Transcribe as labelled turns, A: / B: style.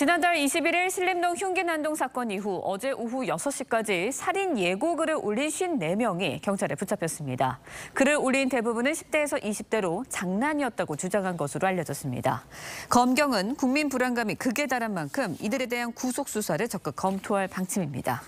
A: 지난달 21일 신림동 흉기난동 사건 이후 어제 오후 6시까지 살인 예고 글을 올린 54명이 경찰에 붙잡혔습니다. 글을 올린 대부분은 10대에서 20대로 장난이었다고 주장한 것으로 알려졌습니다. 검경은 국민 불안감이 극에 달한 만큼 이들에 대한 구속 수사를 적극 검토할 방침입니다.